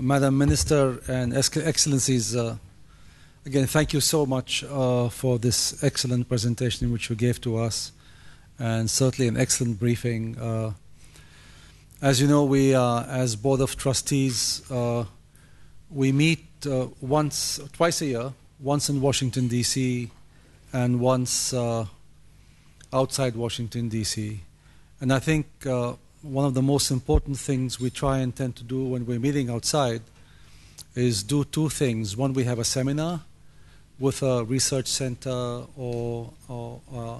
Madam Minister and Excellencies, uh, again, thank you so much uh, for this excellent presentation which you gave to us, and certainly an excellent briefing. Uh, as you know, we, uh, as Board of Trustees, uh, we meet uh, once, twice a year, once in Washington, D.C., and once outside Washington, D.C. And I think one of the most important things we try and tend to do when we're meeting outside is do two things. One, we have a seminar with a research center or, or, uh,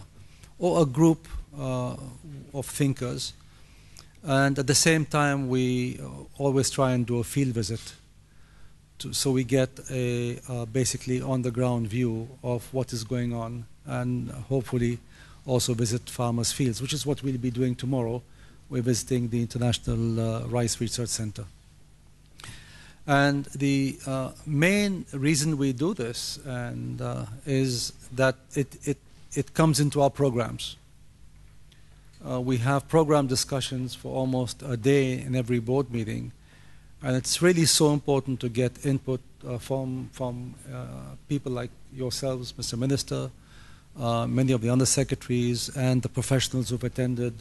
or a group uh, of thinkers. And at the same time, we uh, always try and do a field visit. To, so we get a uh, basically on the ground view of what is going on and hopefully also visit farmers' fields, which is what we'll be doing tomorrow we're visiting the International uh, Rice Research Center. And the uh, main reason we do this and, uh, is that it, it, it comes into our programs. Uh, we have program discussions for almost a day in every board meeting, and it's really so important to get input uh, from, from uh, people like yourselves, Mr. Minister, many of the undersecretaries, and the professionals who've attended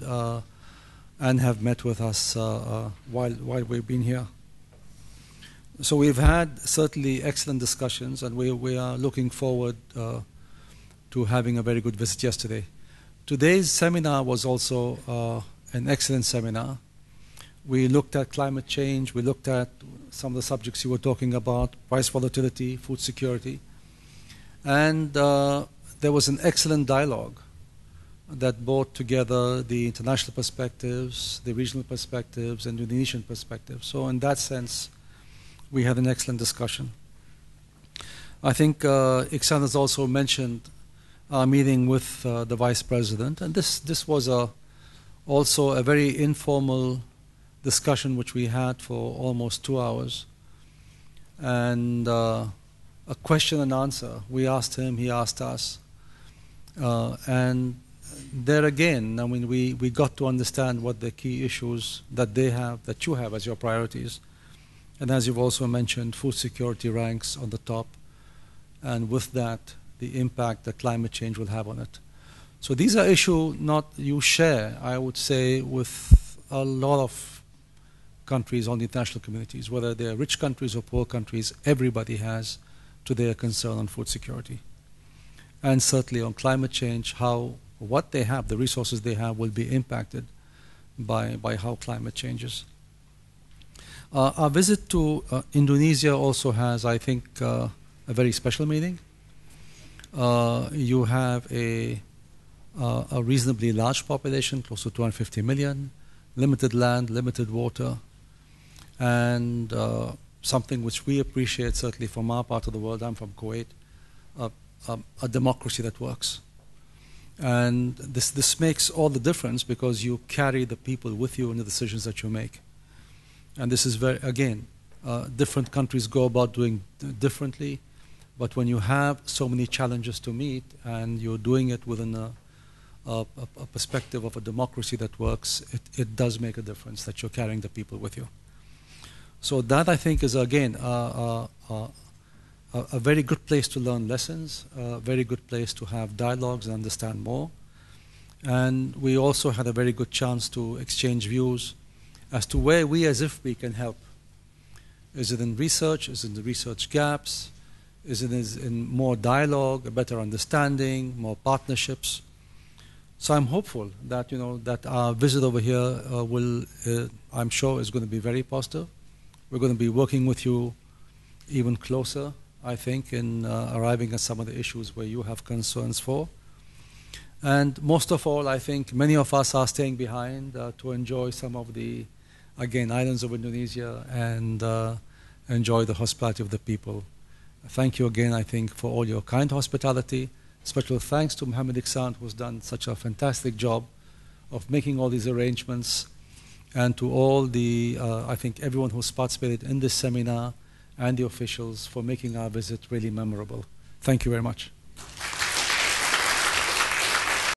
and have met with us uh, uh, while, while we've been here. So we've had certainly excellent discussions, and we, we are looking forward uh, to having a very good visit yesterday. Today's seminar was also uh, an excellent seminar. We looked at climate change, we looked at some of the subjects you were talking about, price volatility, food security, and uh, there was an excellent dialogue that brought together the international perspectives, the regional perspectives, and the Indonesian perspective. So, in that sense, we had an excellent discussion. I think uh, Iksan has also mentioned our meeting with uh, the vice president, and this this was a also a very informal discussion which we had for almost two hours, and uh, a question and answer. We asked him, he asked us, uh, and there again, I mean, we, we got to understand what the key issues that they have, that you have as your priorities. And as you've also mentioned, food security ranks on the top. And with that, the impact that climate change will have on it. So these are issues not you share, I would say, with a lot of countries on the international communities, whether they're rich countries or poor countries, everybody has to their concern on food security. And certainly on climate change, how what they have, the resources they have, will be impacted by, by how climate changes. Uh, our visit to uh, Indonesia also has, I think, uh, a very special meaning. Uh, you have a, uh, a reasonably large population, close to 250 million, limited land, limited water, and uh, something which we appreciate, certainly from our part of the world. I'm from Kuwait, um, a democracy that works. And this, this makes all the difference because you carry the people with you in the decisions that you make. And this is very, again, uh, different countries go about doing differently. But when you have so many challenges to meet and you're doing it within a, a, a perspective of a democracy that works, it, it does make a difference that you're carrying the people with you. So that I think is again uh, uh, uh a, very good place to learn lessons, a very good place to have dialogues and understand more. And we also had a very good chance to exchange views as to where we as if we can help. Is it in research? Is it in the research gaps? Is it in more dialogue, a better understanding, more partnerships? So I'm hopeful that you know that our visit over here uh, will, uh, I'm sure, is going to be very positive. We're going to be working with you even closer I think, in uh, arriving at some of the issues where you have concerns for. And most of all, I think many of us are staying behind uh, to enjoy some of the, again, islands of Indonesia and uh, enjoy the hospitality of the people. Thank you again, I think, for all your kind hospitality. Special thanks to Mohammed Iksan, who's done such a fantastic job of making all these arrangements, and to all the, uh, I think, everyone who's participated in this seminar and the officials for making our visit really memorable. Thank you very much.